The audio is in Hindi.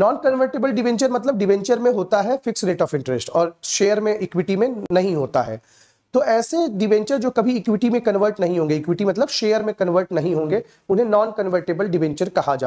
नॉन कन्वर्टेबल डिवेंचर मतलब डिवेंचर में होता है फिक्स रेट ऑफ इंटरेस्ट और शेयर में इक्विटी में नहीं होता है तो ऐसे डिवेंचर जो कभी इक्विटी में कन्वर्ट नहीं होंगे इक्विटी मतलब शेयर में कन्वर्ट नहीं होंगे हम्म। उन्हें नॉन कन्वर्टेबल डिवेंचर कहा जाता है